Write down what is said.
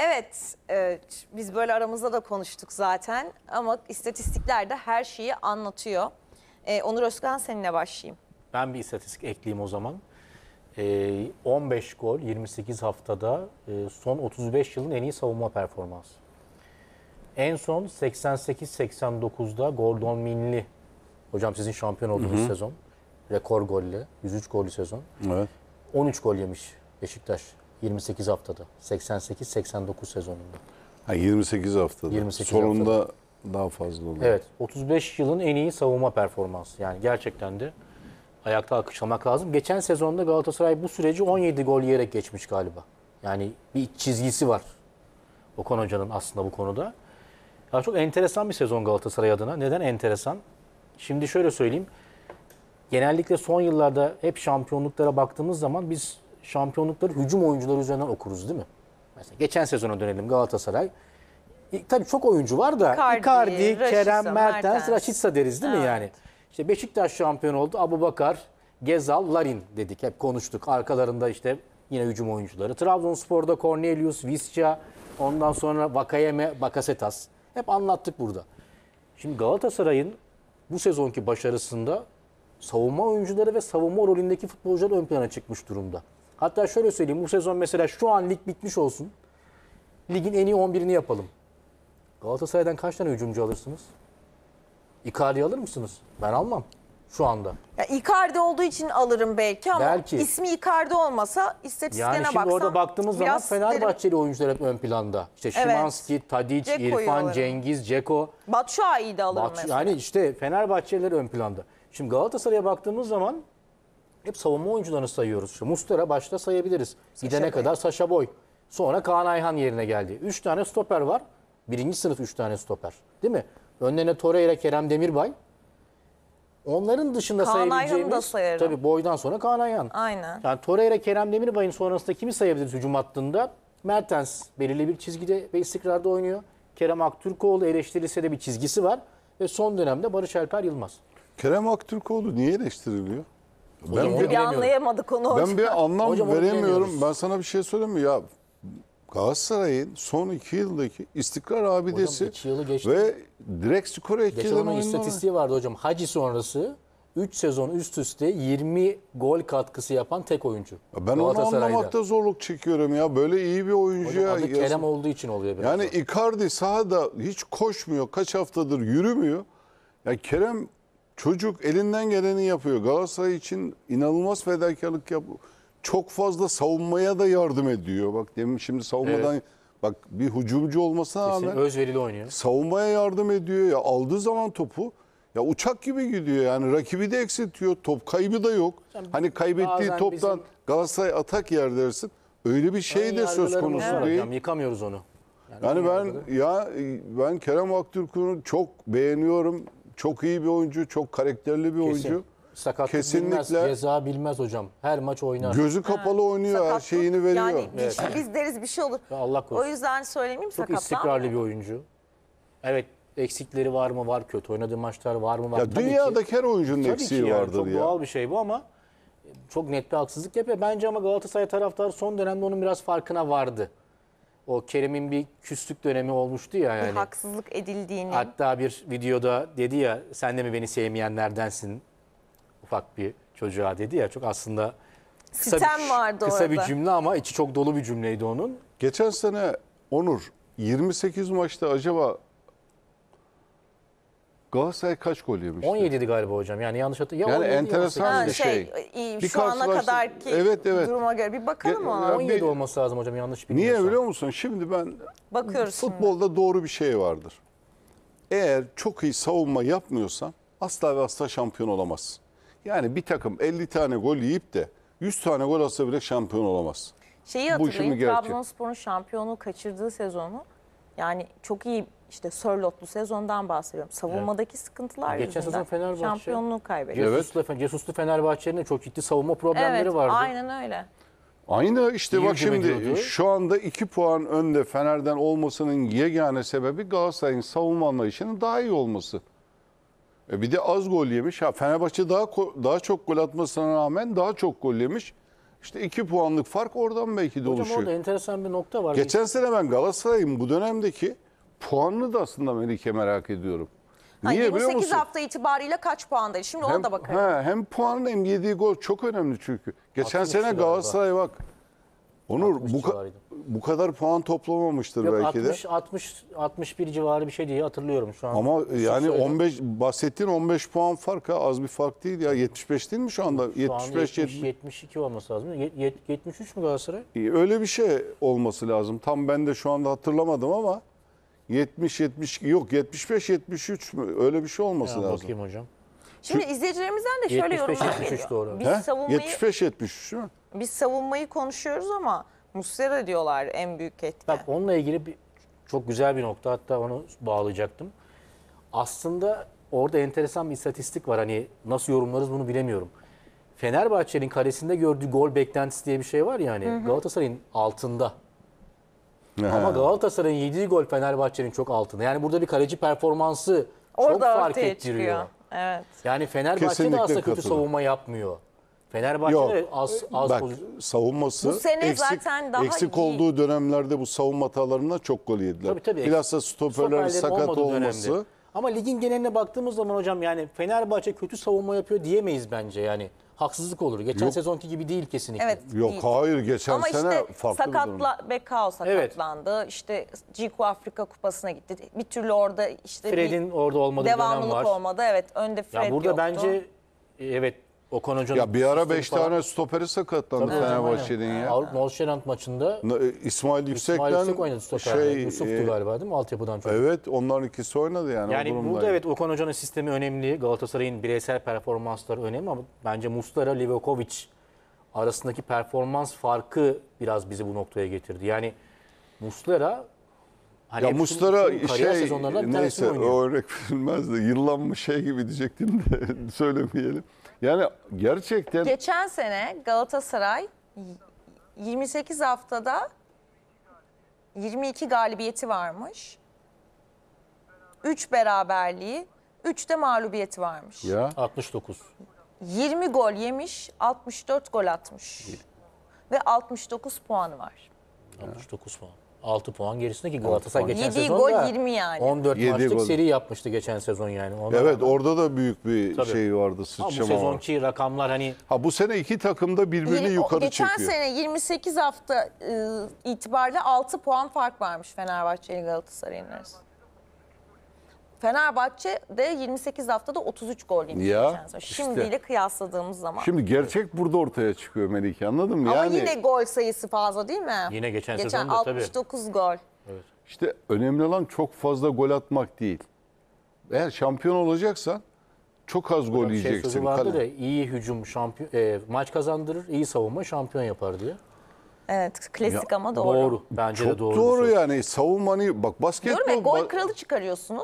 Evet, e, biz böyle aramızda da konuştuk zaten ama istatistikler de her şeyi anlatıyor. E, Onur Özkan seninle başlayayım. Ben bir istatistik ekleyeyim o zaman. E, 15 gol 28 haftada e, son 35 yılın en iyi savunma performansı. En son 88-89'da Gordon Minli, hocam sizin şampiyon olduğunuz Hı hı. sezon, rekor golle, 103 gollü sezon. Evet. 13 gol yemiş Beşiktaş 28 haftada. 88-89 sezonunda. Ha, 28 haftada. 28 Sonunda haftada. daha fazla oldu. Evet. 35 yılın en iyi savunma performansı. Yani gerçekten de ayakta alkışlamak lazım. Geçen sezonda Galatasaray bu süreci 17 gol yiyerek geçmiş galiba. Yani bir çizgisi var. Okan Hoca'nın aslında bu konuda. Ya çok enteresan bir sezon Galatasaray adına. Neden enteresan? Şimdi şöyle söyleyeyim. Genellikle son yıllarda hep şampiyonluklara baktığımız zaman biz şampiyonlukları hücum oyuncuları üzerinden okuruz değil mi? Mesela geçen sezona dönelim Galatasaray. E, tabii çok oyuncu var da Icardi, Icardi Kerem Mertens, Raşitsa deriz değil mi yani? İşte Beşiktaş şampiyon oldu. Abubakar, Gezal, Larin dedik. Hep konuştuk. Arkalarında işte yine hücum oyuncuları. Trabzonspor'da Cornelius, Visca, ondan sonra Vakayeme, Bakasetas. Hep anlattık burada. Şimdi Galatasaray'ın bu sezonki başarısında savunma oyuncuları ve savunma rolündeki futbolcular ön plana çıkmış durumda. Hatta şöyle söyleyeyim bu sezon mesela şu an lig bitmiş olsun. Ligin en iyi 11'ini yapalım. Galatasaray'dan kaç tane hücumcu alırsınız? Icardi alır mısınız? Ben almam şu anda. Ya Icardi olduğu için alırım belki ama belki. ismi Icardi olmasa istatistiğine baksam. Yani şimdi baksan, orada baktığımız zaman Fenerbahçeli derim. oyuncular hep ön planda. İşte evet. Şimanski, Tadic, Ceko'yu İrfan, alırım. Cengiz, Ceko. Batshuayi'yi de alırım Bat mesela. Yani işte Fenerbahçeliler ön planda. Şimdi Galatasaray'a baktığımız zaman hep savunma oyuncularını sayıyoruz. İşte Mustera başta sayabiliriz. Saşa Gidene Boy. kadar Saşa Boy. Sonra Kaan Ayhan yerine geldi. Üç tane stoper var. Birinci sınıf üç tane stoper. Değil mi? Önlerine Torreira, Kerem Demirbay. Onların dışında Kaan sayabileceğimiz... da sayarım. Tabii boydan sonra Kaan Ayhan. Aynen. Yani Torreira, Kerem Demirbay'ın sonrasında kimi sayabiliriz hücum hattında? Mertens belirli bir çizgide ve istikrarda oynuyor. Kerem Aktürkoğlu eleştirilse de bir çizgisi var. Ve son dönemde Barış Alper Yılmaz. Kerem Aktürkoğlu niye eleştiriliyor? Hocam ben bir, anlayamadık onu hocam. Ben bir anlam hocam, veremiyorum. Ben sana bir şey söyleyeyim mi? Ya Galatasaray'ın son iki yıldaki istikrar abidesi hocam, yılı ve direkt skora etkilenen oyunlar. istatistiği vardı hocam. Hacı sonrası 3 sezon üst üste 20 gol katkısı yapan tek oyuncu. ben onu anlamakta zorluk çekiyorum ya. Böyle iyi bir oyuncu Hocam adı Kerem olduğu için oluyor biraz. Yani da. Icardi sahada hiç koşmuyor. Kaç haftadır yürümüyor. Ya Kerem Çocuk elinden geleni yapıyor. Galatasaray için inanılmaz fedakarlık yapıyor. Çok fazla savunmaya da yardım ediyor. Bak demin şimdi savunmadan evet. bak bir hücumcu olmasa Kesin rağmen özverili oynuyor. Savunmaya yardım ediyor ya aldığı zaman topu ya uçak gibi gidiyor yani rakibi de eksiltiyor. Top kaybı da yok. Yani hani kaybettiği toptan bizim... Galatasaray atak yer dersin. Öyle bir şey de söz konusu evet. değil. Yani yıkamıyoruz onu. Yani, yani ben ya ben Kerem Aktürk'ü çok beğeniyorum. Çok iyi bir oyuncu, çok karakterli bir Kesin. oyuncu. Sakatlık Kesinlikle. bilmez, ceza bilmez hocam. Her maç oynar. Gözü kapalı oynuyor, her şeyini veriyor. Yani biz, Evet. biz deriz bir şey olur. Ya Allah korusun. O yüzden söylemeyeyim Çok istikrarlı bir oyuncu. Evet eksikleri var mı? Var kötü oynadığı maçlar var mı? Var. ya Tabii ki- her oyuncunun Tabii ki eksiği yani, vardır çok ya. doğal bir şey bu ama çok net bir haksızlık yapıyor. Bence ama Galatasaray taraftarı son dönemde onun biraz farkına vardı o Kerem'in bir küslük dönemi olmuştu ya. Yani. Bir haksızlık edildiğini. Hatta bir videoda dedi ya sen de mi beni sevmeyenlerdensin ufak bir çocuğa dedi ya. Çok aslında kısa, Sitem bir, vardı kısa orada. bir cümle ama içi çok dolu bir cümleydi onun. Geçen sene Onur 28 maçta acaba Galatasaray kaç gol yemişti? 17'di galiba hocam. Yani yanlış hatırlamıyorum. Ya yani 17, enteresan bir şey. şey şu ana kadar ki evet, evet. duruma göre bir bakalım ya, ona. 17 bir, olması lazım hocam yanlış bilmiyorsam. Niye biliyor musun? Şimdi ben Bakıyoruz futbolda şimdi. doğru bir şey vardır. Eğer çok iyi savunma yapmıyorsan asla ve asla şampiyon olamazsın. Yani bir takım 50 tane gol yiyip de 100 tane gol atsa bile şampiyon olamaz. Şeyi hatırlayın Trabzonspor'un şampiyonu kaçırdığı sezonu yani çok iyi işte Sörlotlu sezondan bahsediyorum. Savunmadaki sıkıntılar Geçen yüzünden sezon Fenerbahçe- şampiyonluğu kaybetti. Cesus'la, Cesus'lu Fenerbahçe'nin çok ciddi savunma problemleri Evet, vardı. aynen öyle. Aynı işte bak şimdi şu anda 2 puan önde Fener'den olmasının yegane sebebi Galatasaray'ın savunma anlayışının daha iyi olması. E bir de az gol yemiş. Ha, Fenerbahçe daha daha çok gol atmasına rağmen daha çok gol yemiş. İşte 2 puanlık fark oradan belki de Hocam oluşuyor. orada enteresan bir nokta var. Geçen sene ben Galatasaray'ın bu dönemdeki puanını da aslında Melike merak ediyorum. Niye Hayır, biliyor 28 musun? hafta itibariyle kaç puandayız? Şimdi ona da bakalım. he, hem puanın hem yediği gol çok önemli çünkü. Geçen sene civarı. Galatasaray bak Onur bu ka- bu kadar puan toplamamıştır Yok, belki 60, de. 60 61 civarı bir şey diye hatırlıyorum şu an. Ama yani söyleyeyim. 15 bahsettiğin 15 puan fark az bir fark değil ya 75 değil mi şu anda? Şu 75 anda 70, 70, 72 olması lazım. Yet, yet, 73 mü Galatasaray? Öyle bir şey olması lazım. Tam ben de şu anda hatırlamadım ama 70 72 yok 75 73 mü? Öyle bir şey olması ya, lazım. Bakayım hocam. Şimdi izleyicilerimizden de şöyle yorumlar geliyor. 75 73 doğru. Biz He? savunmayı 75 73 mü? Biz savunmayı konuşuyoruz ama Muslera diyorlar en büyük etki. Bak onunla ilgili bir, çok güzel bir nokta hatta onu bağlayacaktım. Aslında orada enteresan bir istatistik var. Hani nasıl yorumlarız bunu bilemiyorum. Fenerbahçe'nin kalesinde gördüğü gol beklentisi diye bir şey var ya hani hı hı. Galatasaray'ın altında. Ama Galatasaray'ın yediği gol Fenerbahçe'nin çok altında. Yani burada bir kaleci performansı Orada çok fark ettiriyor. Çıkıyor. Evet. Yani Fenerbahçe Kesinlikle de aslında katılıyor. kötü savunma yapmıyor. Fenerbahçe Yok, az az Bak savunması Bu sene eksik, zaten daha eksik iyi. olduğu dönemlerde bu savunma hatalarından çok gol yediler. Tabii, tabii. Bilhassa stoperlerin stoperlerin sakat olması. dönemde. Ama ligin geneline baktığımız zaman hocam yani Fenerbahçe kötü savunma yapıyor diyemeyiz bence yani. Haksızlık olur. Geçen Yok. sezonki gibi değil kesinlikle. Evet. Yok değil. hayır geçen Ama sene işte farklı bir durum. sakatla Bekao Evet. sakatlandı. İşte Ciku Afrika Kupası'na gitti. Bir türlü orada işte bir Fred'in orada olmadığı bir dönem devamlılık olmadı. Evet önde Fred Ya burada yoktu. bence evet Okan Hoca'nın... Ya bir ara 5 tane stoperi sakatlandı Tabii, Fenerbahçe'nin ya. Avrupa Nolşeland maçında e, İsmail Yüksek'ten İsmail Yüksek oynadı stoper. Şey, Yusuf'tu e, galiba değil mi? Altyapıdan çok. Evet onların ikisi oynadı yani. Yani burada evet Okan Hoca'nın sistemi önemli. Galatasaray'ın bireysel performansları önemli ama bence Mustara, Livakovic arasındaki performans farkı biraz bizi bu noktaya getirdi. Yani Muslera Hani ya Mustara şey neyse o örnek verilmez de yıllanmış şey gibi diyecektim de söylemeyelim. Yani gerçekten... Geçen sene Galatasaray 28 haftada 22 galibiyeti varmış. 3 beraberliği, 3 de mağlubiyeti varmış. Ya 69. 20 gol yemiş, 64 gol atmış. Ve 69 puanı var. 69 puan. 6 puan gerisindeki Galatasaray geçen 7 sezonda gol 20 yani. 14 Yedi maçlık gol. seri yapmıştı geçen sezon yani. Ona Evet rağmen- orada da büyük bir Tabii. şey vardı Ama bu sıçrama. var. rakamlar hani Ha bu sene iki takım da birbirini Yeni- yukarı geçen çekiyor. sene 28 hafta e, itibariyle 6 puan fark varmış Fenerbahçe ile Galatasaray'ın arasında. Fenerbahçe de 28 haftada 33 gol yemiş. Ya, geçen işte. Şimdiyle kıyasladığımız zaman. Şimdi gerçek burada ortaya çıkıyor Melike anladın mı? Ama yani yine gol sayısı fazla değil mi? Yine geçen sezon da tabii. 69 gol. İşte önemli olan çok fazla gol atmak değil. Eğer şampiyon olacaksan çok az gol Şey yiyeceksin. sözü vardı Kale- iyi hücum şampiyon e, maç kazandırır, iyi savunma şampiyon yapar diye. Evet klasik ama doğru. Doğru. Bence de doğru. doğru, yani savunmanı bak Diyorum ya basketbol gol kralı çıkarıyorsunuz.